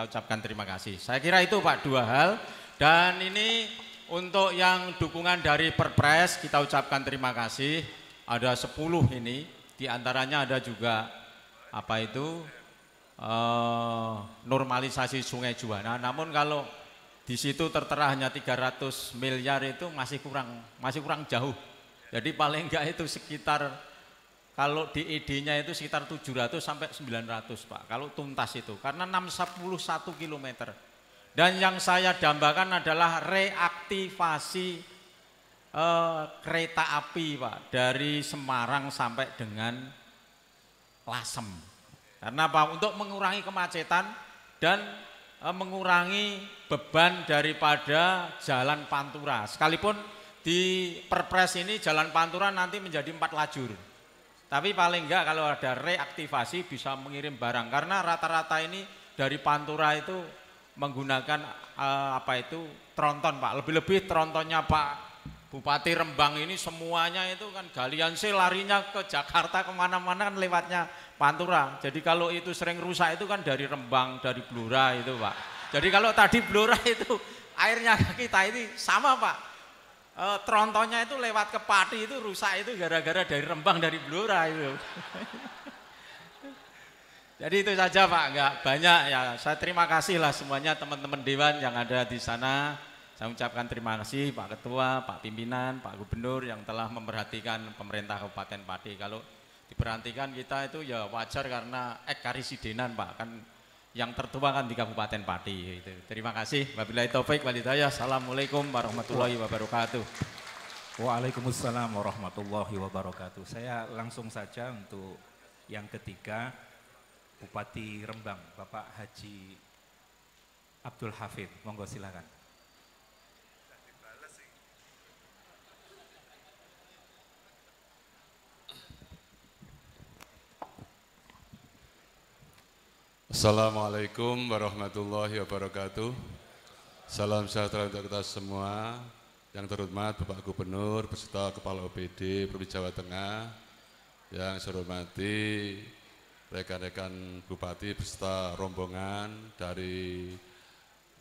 kita ucapkan terima kasih. Saya kira itu Pak dua hal dan ini untuk yang dukungan dari Perpres kita ucapkan terima kasih. Ada 10 ini, diantaranya ada juga apa itu eh, normalisasi Sungai Juwana. Namun kalau di situ tertera hanya 300 miliar itu masih kurang masih kurang jauh. Jadi paling enggak itu sekitar kalau di DED-nya itu sekitar 700 sampai 900 Pak, kalau tuntas itu. Karena 61 km. Dan yang saya dambakan adalah reaktivasi eh, kereta api Pak, dari Semarang sampai dengan Lasem. Karena pak Untuk mengurangi kemacetan dan eh, mengurangi beban daripada jalan Pantura. Sekalipun di Perpres ini jalan Pantura nanti menjadi empat lajur tapi paling enggak kalau ada reaktivasi bisa mengirim barang karena rata-rata ini dari Pantura itu menggunakan uh, apa itu tronton Pak. Lebih-lebih trontonnya Pak Bupati Rembang ini semuanya itu kan galian sih larinya ke Jakarta kemana-mana kan lewatnya Pantura. Jadi kalau itu sering rusak itu kan dari Rembang, dari Blora itu Pak. Jadi kalau tadi Blora itu airnya kita ini sama Pak Eh, trontonya itu lewat ke Pati itu rusak itu gara-gara dari Rembang dari Blora itu. Jadi itu saja Pak, enggak banyak ya. Saya terima kasih lah semuanya teman-teman dewan yang ada di sana. Saya ucapkan terima kasih Pak Ketua, Pak Pimpinan, Pak Gubernur yang telah memperhatikan pemerintah Kabupaten Pati. Kalau diperhatikan kita itu ya wajar karena ekarisidenan Pak, kan yang tertua kan di Kabupaten Pati Gitu. Terima kasih. Wabillahi taufik Walidaya. Assalamualaikum warahmatullahi wabarakatuh. Waalaikumsalam warahmatullahi wabarakatuh. Saya langsung saja untuk yang ketiga Bupati Rembang, Bapak Haji Abdul Hafid. Monggo silakan. Assalamualaikum warahmatullahi wabarakatuh. Salam sejahtera untuk kita semua. Yang terhormat Bapak Gubernur beserta Kepala OPD Provinsi Jawa Tengah, yang saya hormati rekan-rekan bupati beserta rombongan dari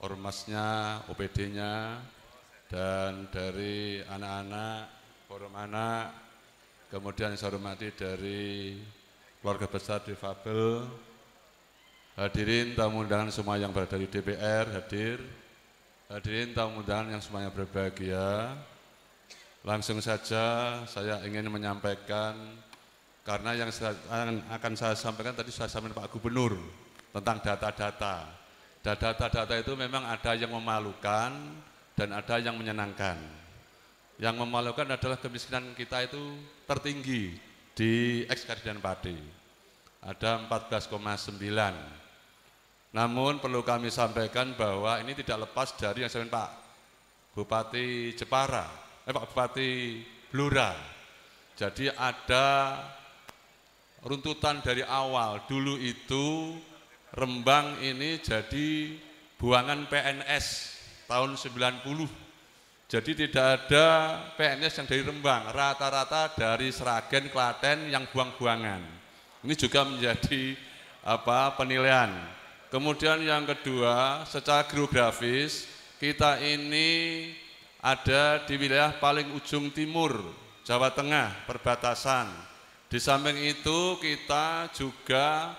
ormasnya, OPD-nya, dan dari anak-anak, forum anak, kemudian yang saya hormati dari keluarga besar difabel, Hadirin tamu undangan semua yang berada di DPR hadir. Hadirin tamu undangan yang semuanya berbahagia. Langsung saja saya ingin menyampaikan karena yang akan saya sampaikan tadi saya sampaikan Pak Gubernur tentang data-data. Data-data itu memang ada yang memalukan dan ada yang menyenangkan. Yang memalukan adalah kemiskinan kita itu tertinggi di ex dan Padi. Ada 14,9 namun perlu kami sampaikan bahwa ini tidak lepas dari yang saya Pak Bupati Jepara, eh, Pak Bupati Blora. Jadi ada runtutan dari awal. Dulu itu Rembang ini jadi buangan PNS tahun 90. Jadi tidak ada PNS yang dari Rembang, rata-rata dari Seragen, Klaten yang buang-buangan. Ini juga menjadi apa penilaian Kemudian yang kedua, secara geografis kita ini ada di wilayah paling ujung timur, Jawa Tengah, perbatasan. Di samping itu kita juga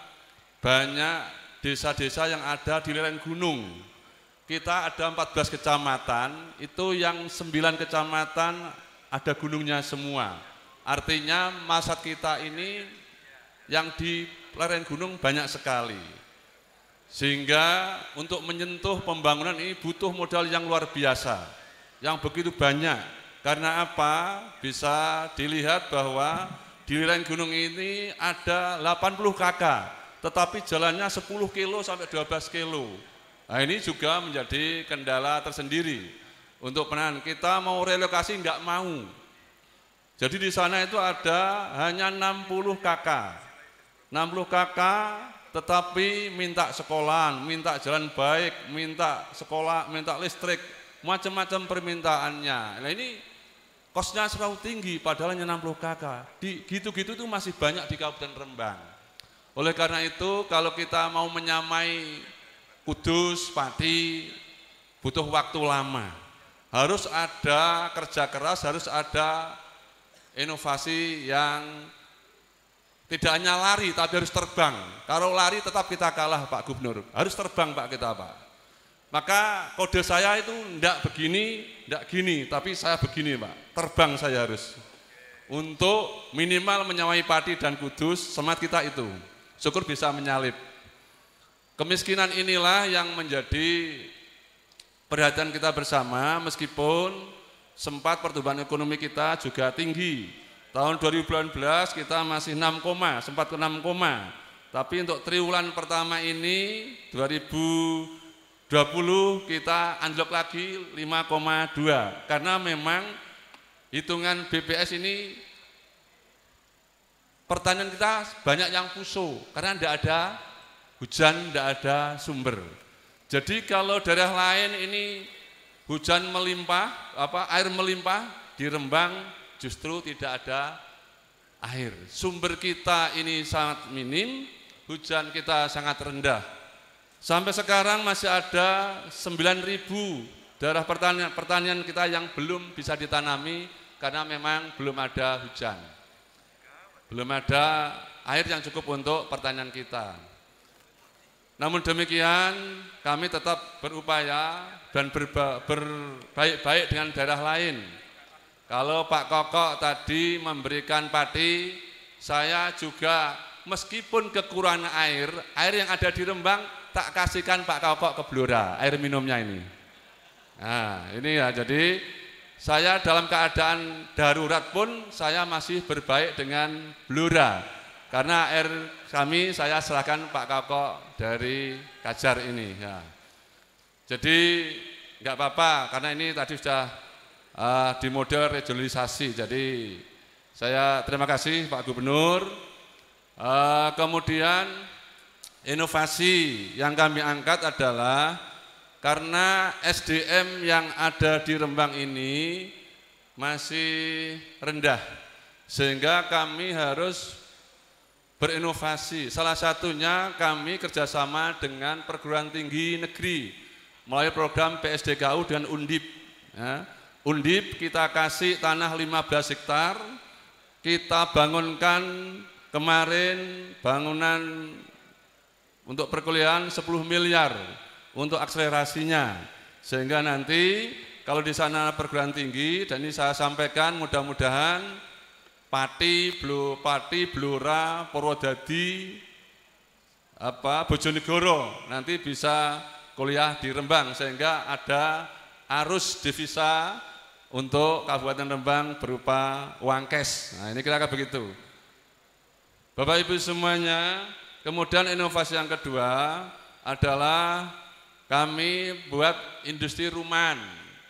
banyak desa-desa yang ada di lereng gunung. Kita ada 14 kecamatan, itu yang 9 kecamatan ada gunungnya semua. Artinya masa kita ini yang di lereng gunung banyak sekali. Sehingga untuk menyentuh pembangunan ini butuh modal yang luar biasa, yang begitu banyak. Karena apa? Bisa dilihat bahwa di lereng gunung ini ada 80 KK, tetapi jalannya 10 kilo sampai 12 kilo. Nah ini juga menjadi kendala tersendiri untuk penahan. Kita mau relokasi nggak mau. Jadi di sana itu ada hanya 60 kakak 60 kakak tetapi minta sekolahan, minta jalan baik, minta sekolah, minta listrik, macam-macam permintaannya. Nah ini kosnya selalu tinggi padahal hanya 60 KK. Di gitu-gitu itu masih banyak di Kabupaten Rembang. Oleh karena itu kalau kita mau menyamai Kudus, Pati butuh waktu lama. Harus ada kerja keras, harus ada inovasi yang tidak hanya lari, tapi harus terbang. Kalau lari tetap kita kalah Pak Gubernur. Harus terbang Pak kita Pak. Maka kode saya itu enggak begini, enggak gini, tapi saya begini Pak. Terbang saya harus. Untuk minimal menyamai padi dan Kudus, semat kita itu. Syukur bisa menyalip. Kemiskinan inilah yang menjadi perhatian kita bersama meskipun sempat pertumbuhan ekonomi kita juga tinggi Tahun 2019 kita masih 6 sempat ke 6 Tapi untuk triwulan pertama ini 2020 kita anjlok lagi 5,2 karena memang hitungan BPS ini pertanian kita banyak yang puso karena tidak ada hujan, tidak ada sumber. Jadi kalau daerah lain ini hujan melimpah, apa air melimpah di Rembang justru tidak ada air. Sumber kita ini sangat minim, hujan kita sangat rendah. Sampai sekarang masih ada 9.000 daerah pertanian, pertanian kita yang belum bisa ditanami karena memang belum ada hujan. Belum ada air yang cukup untuk pertanian kita. Namun demikian kami tetap berupaya dan berbaik-baik dengan daerah lain kalau Pak Kokok tadi memberikan padi, saya juga meskipun kekurangan air, air yang ada di Rembang tak kasihkan Pak Kokok ke Blora, air minumnya ini. Nah, ini ya jadi saya dalam keadaan darurat pun saya masih berbaik dengan Blora karena air kami saya serahkan Pak Kokok dari Kajar ini ya. Jadi nggak apa-apa karena ini tadi sudah uh, ah, di model regionalisasi. Jadi saya terima kasih Pak Gubernur. Uh, kemudian inovasi yang kami angkat adalah karena SDM yang ada di Rembang ini masih rendah, sehingga kami harus berinovasi. Salah satunya kami kerjasama dengan perguruan tinggi negeri melalui program PSDKU dengan Undip. Ya. Undip kita kasih tanah 15 hektar, kita bangunkan kemarin bangunan untuk perkuliahan 10 miliar untuk akselerasinya. Sehingga nanti kalau di sana perguruan tinggi dan ini saya sampaikan mudah-mudahan Pati, Blu, Pati, Blora, Purwodadi, apa Bojonegoro nanti bisa kuliah di Rembang sehingga ada arus devisa untuk Kabupaten Rembang berupa uang cash. Nah, ini kira-kira begitu. Bapak Ibu semuanya, kemudian inovasi yang kedua adalah kami buat industri rumahan.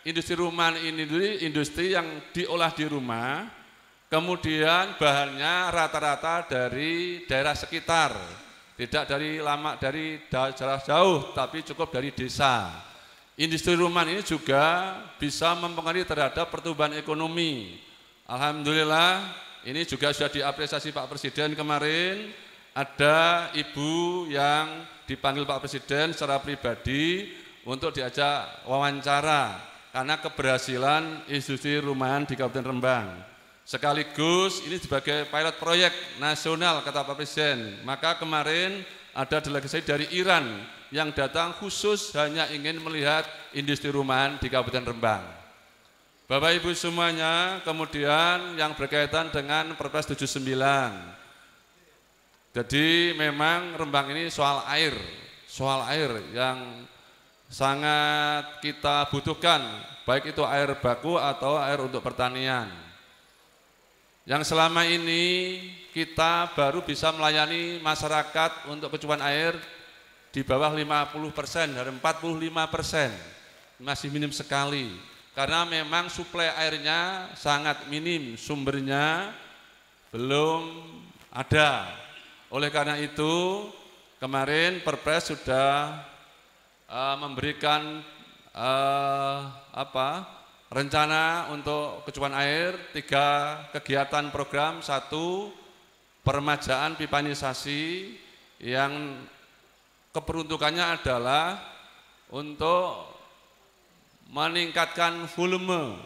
Industri rumahan ini industri yang diolah di rumah, kemudian bahannya rata-rata dari daerah sekitar, tidak dari lama dari jarak jauh, tapi cukup dari desa. Industri rumahan ini juga bisa mempengaruhi terhadap pertumbuhan ekonomi. Alhamdulillah ini juga sudah diapresiasi Pak Presiden kemarin ada ibu yang dipanggil Pak Presiden secara pribadi untuk diajak wawancara karena keberhasilan industri rumahan di Kabupaten Rembang. Sekaligus ini sebagai pilot proyek nasional kata Pak Presiden. Maka kemarin ada delegasi dari Iran yang datang khusus hanya ingin melihat industri rumahan di Kabupaten Rembang. Bapak Ibu semuanya, kemudian yang berkaitan dengan Perpres 79. Jadi memang Rembang ini soal air, soal air yang sangat kita butuhkan, baik itu air baku atau air untuk pertanian. Yang selama ini kita baru bisa melayani masyarakat untuk kecuan air di bawah 50 persen, dari 45 persen, masih minim sekali. Karena memang suplai airnya sangat minim, sumbernya belum ada. Oleh karena itu, kemarin Perpres sudah uh, memberikan uh, apa rencana untuk kecuan air, tiga kegiatan program, satu permajaan pipanisasi yang keperuntukannya adalah untuk meningkatkan volume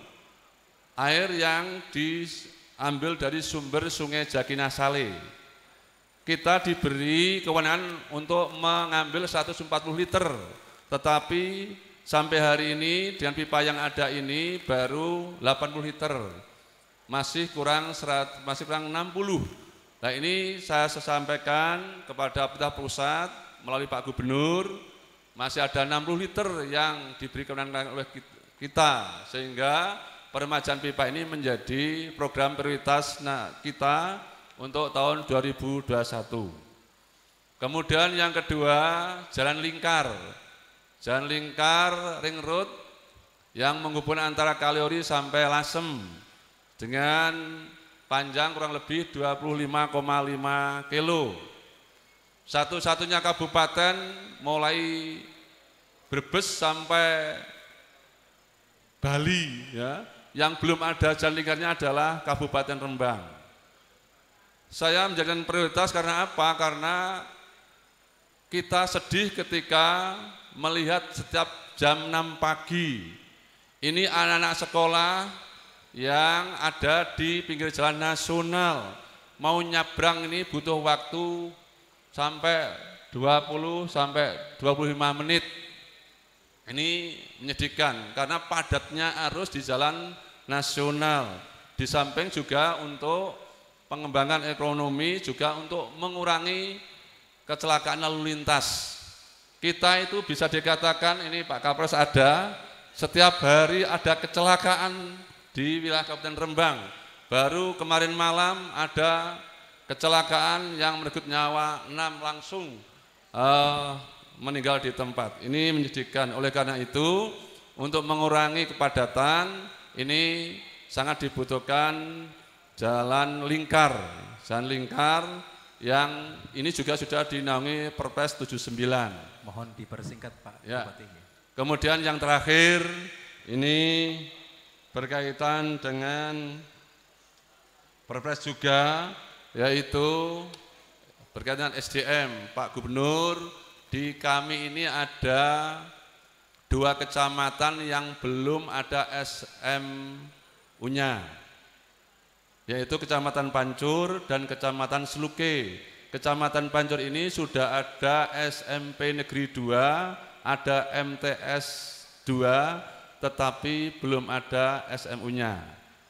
air yang diambil dari sumber sungai Jakinasale. Kita diberi kewenangan untuk mengambil 140 liter, tetapi sampai hari ini dengan pipa yang ada ini baru 80 liter, masih kurang serat, masih Nah ini saya sesampaikan kepada pemerintah pusat melalui Pak Gubernur masih ada 60 liter yang diberi kewenangan oleh kita sehingga peremajaan pipa ini menjadi program prioritas nah, kita untuk tahun 2021. Kemudian yang kedua, jalan lingkar. Jalan lingkar ring road yang menghubung antara Kaliori sampai Lasem dengan panjang kurang lebih 25,5 kilo satu-satunya kabupaten mulai Brebes sampai Bali ya. Yang belum ada jalan adalah Kabupaten Rembang. Saya menjadikan prioritas karena apa? Karena kita sedih ketika melihat setiap jam 6 pagi ini anak-anak sekolah yang ada di pinggir jalan nasional mau nyabrang ini butuh waktu sampai 20 sampai 25 menit. Ini menyedihkan karena padatnya arus di jalan nasional. Di samping juga untuk pengembangan ekonomi juga untuk mengurangi kecelakaan lalu lintas. Kita itu bisa dikatakan ini Pak Kapres ada setiap hari ada kecelakaan di wilayah Kabupaten Rembang. Baru kemarin malam ada kecelakaan yang merenggut nyawa enam langsung uh, meninggal di tempat. Ini menyedihkan. Oleh karena itu, untuk mengurangi kepadatan ini sangat dibutuhkan jalan lingkar, jalan lingkar yang ini juga sudah dinaungi Perpres 79. Mohon dipersingkat Pak ya. Bupati. Kemudian yang terakhir ini berkaitan dengan Perpres juga yaitu berkaitan SDM Pak Gubernur di kami ini ada dua kecamatan yang belum ada SMU-nya yaitu Kecamatan Pancur dan Kecamatan Seluke. Kecamatan Pancur ini sudah ada SMP Negeri 2, ada MTS 2, tetapi belum ada SMU-nya.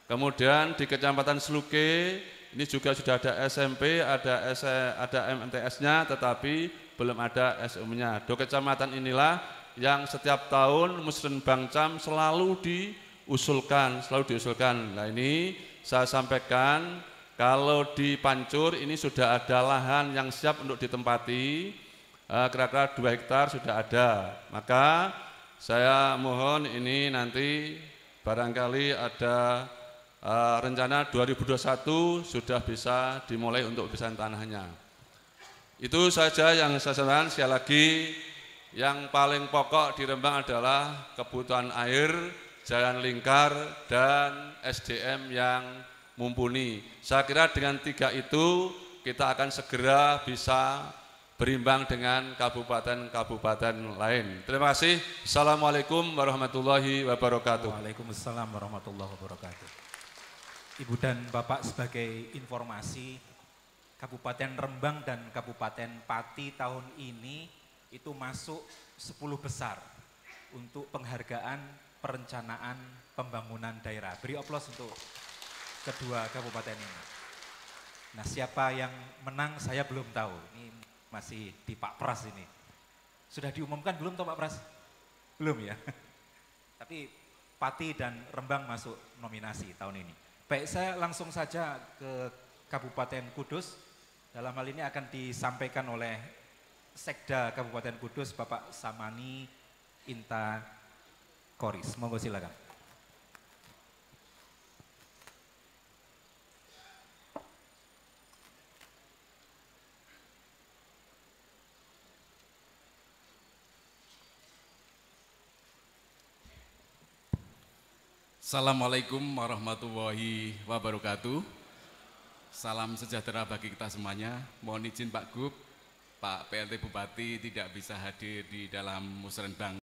Kemudian di Kecamatan Seluke ini juga sudah ada SMP, ada S, ada mts nya tetapi belum ada sm nya Do kecamatan inilah yang setiap tahun Muslim Bangcam selalu diusulkan, selalu diusulkan. Nah ini saya sampaikan kalau di Pancur ini sudah ada lahan yang siap untuk ditempati, eh, kira-kira dua hektar sudah ada. Maka saya mohon ini nanti barangkali ada Eh, rencana 2021 sudah bisa dimulai untuk pesan tanahnya. Itu saja yang saya sampaikan. Sekali lagi, yang paling pokok di Rembang adalah kebutuhan air, jalan lingkar, dan SDM yang mumpuni. Saya kira dengan tiga itu kita akan segera bisa berimbang dengan kabupaten-kabupaten lain. Terima kasih. Assalamualaikum warahmatullahi wabarakatuh. Waalaikumsalam warahmatullahi wabarakatuh. Ibu dan Bapak sebagai informasi Kabupaten Rembang dan Kabupaten Pati tahun ini itu masuk 10 besar untuk penghargaan perencanaan pembangunan daerah. Beri aplaus untuk kedua kabupaten ini. Nah siapa yang menang saya belum tahu, ini masih di Pak Pras ini. Sudah diumumkan belum toh Pak Pras? Belum ya? Tapi Pati dan Rembang masuk nominasi tahun ini. Baik, saya langsung saja ke Kabupaten Kudus. Dalam hal ini akan disampaikan oleh Sekda Kabupaten Kudus, Bapak Samani Inta Koris. Monggo silakan. Assalamualaikum warahmatullahi wabarakatuh. Salam sejahtera bagi kita semuanya. Mohon izin Pak Gub, Pak PLT Bupati tidak bisa hadir di dalam musrenbang